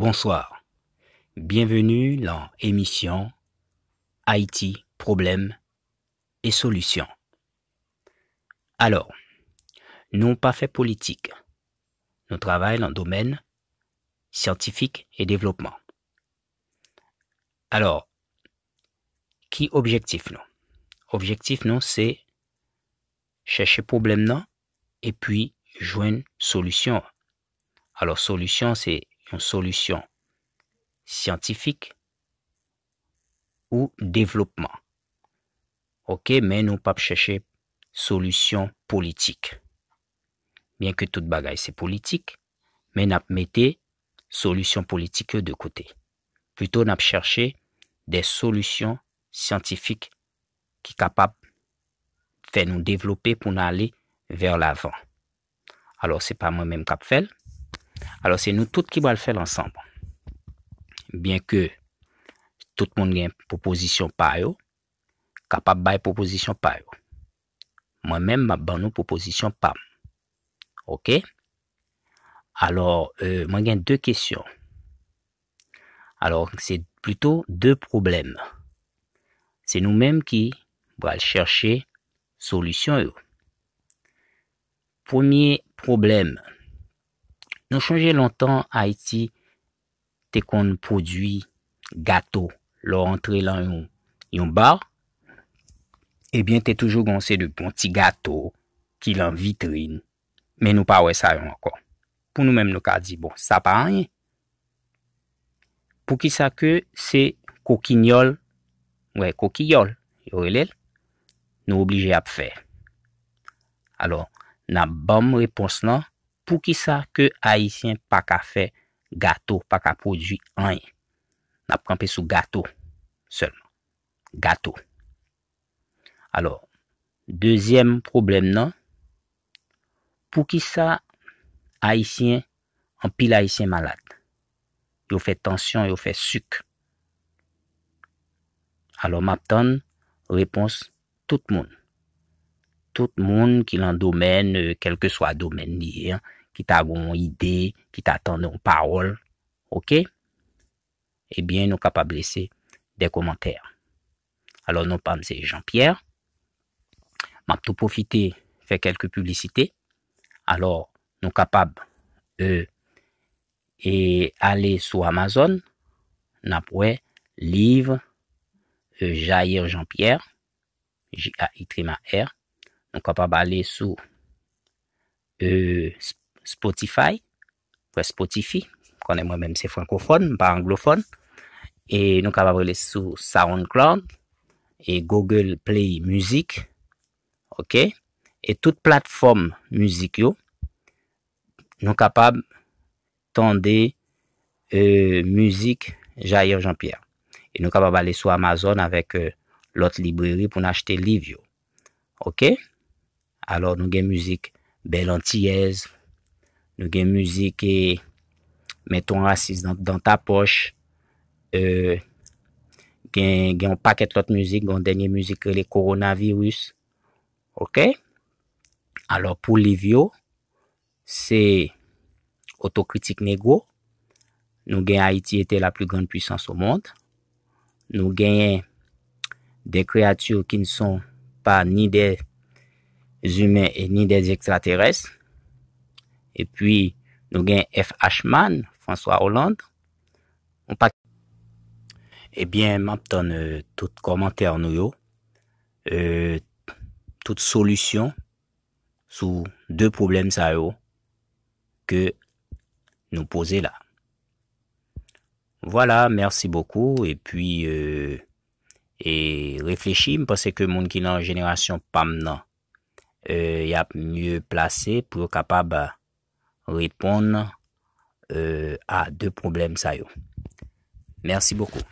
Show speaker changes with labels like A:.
A: Bonsoir. Bienvenue dans l'émission « Haïti, problèmes et solutions. Alors, nous pas fait politique. Nous travaillons dans le domaine scientifique et développement. Alors, qui objectif nous Objectif nous, c'est chercher problème non et puis joindre solution. Alors, solution, c'est une solution scientifique ou développement. OK, mais nous pas chercher solution politique. Bien que toute bagaille c'est politique, mais n'a mettez solution politique de côté. Plutôt n'a chercher des solutions scientifiques qui capables de nous développer pour aller vers l'avant. Alors c'est pas moi-même qui fait, Alors, se nou tout ki wale fè l'ansamb. Bien ke tout moun gen proposisyon pa yo, kapap bay proposisyon pa yo. Mwen men mwen ban nou proposisyon pa. Ok? Alors, mwen gen 2 kesyon. Alors, se pluto 2 probleme. Se nou menm ki wale chershe solisyon yo. Premier probleme. Nou chanje lontan a iti te kon produi gato lo rentre lan yon bar. Ebyen eh te toujou gonsen de pon ti gato ki lan vitrine. Men nou pa wè sa yon ankon. Poun nou menm nou ka di bon. Sa pa anye. Pou ki sa ke se kokinyol. Ouè, kokiyol. Yore lèl. Nou oblije ap fè. Alors, nan bom repons nan. Pou ki sa ke Haitien pa ka fe gato, pa ka produy anye. Nap kanpe sou gato, selman. Gato. Alors, dezyem problem nan. Pou ki sa Haitien, an pil Haitien malade. Yo fe tansyon, yo fe suk. Alors, map tan, repons tout moun. Tout moun ki lan domen, kelke euh, swa domen liye an. ki ta agon ide, ki ta atan don parol, ok, ebyen eh nou kapab lese de komantere. Alon nou pam se Jean-Pierre, map tou profite fe kelke publicite, alon nou kapab e, e ale sou Amazon, nan pou e livre, ja ir Jean-Pierre, ja itri e ma er, nou kapab ale sou, e... Spotify, ou e Spotify, konen mwen menm se frankofon, pa anglofon, e nou kapab rele sou SoundCloud, e Google Play Music, ok, e tout platform musik yo, nou kapab, tande, e, musik, Jair Jean-Pierre, e nou kapab rele sou Amazon, avek e, lot libreri pou nou achete liv yo, ok, alor nou gen musik, Belantiez, Nou gen mouzik ke meton rasis dan ta poch, e, gen paket lot mouzik, gen denye mouzik ke le koronavirus. Ok, alor pou Livio, se otokritik negwo, nou gen Haiti ete la plu gande pwisans w moun. Nou gen de kreatyou ki n son pa ni de zume et ni de zekzateres. epi nou gen F.H. Mann, François Hollande, ou pa... Ebyen, eh map ton euh, tout komantèr nou yo, euh, tout solusyon sou de poublem sa yo ke nou pose la. Vola, mersi bokou, epi, e euh, reflechim, pase ke moun ki nan jenerasyon pam nan, ya mye plase, pou yo kapab a répondre euh, à deux problèmes ça Merci beaucoup.